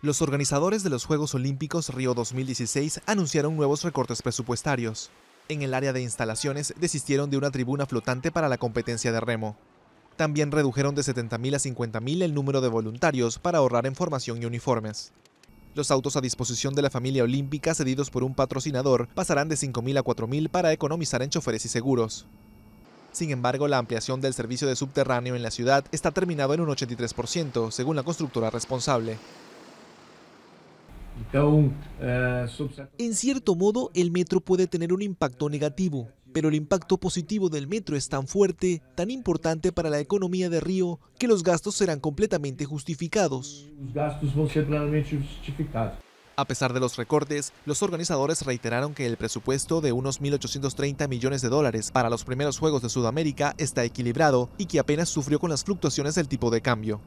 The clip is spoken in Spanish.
los organizadores de los Juegos Olímpicos Río 2016 anunciaron nuevos recortes presupuestarios. En el área de instalaciones desistieron de una tribuna flotante para la competencia de remo. También redujeron de 70.000 a 50.000 el número de voluntarios para ahorrar en formación y uniformes. Los autos a disposición de la familia olímpica cedidos por un patrocinador pasarán de 5.000 a 4.000 para economizar en choferes y seguros. Sin embargo, la ampliación del servicio de subterráneo en la ciudad está terminado en un 83%, según la constructora responsable. En cierto modo, el metro puede tener un impacto negativo, pero el impacto positivo del metro es tan fuerte, tan importante para la economía de Río, que los gastos serán completamente justificados. A pesar de los recortes, los organizadores reiteraron que el presupuesto de unos 1.830 millones de dólares para los primeros Juegos de Sudamérica está equilibrado y que apenas sufrió con las fluctuaciones del tipo de cambio.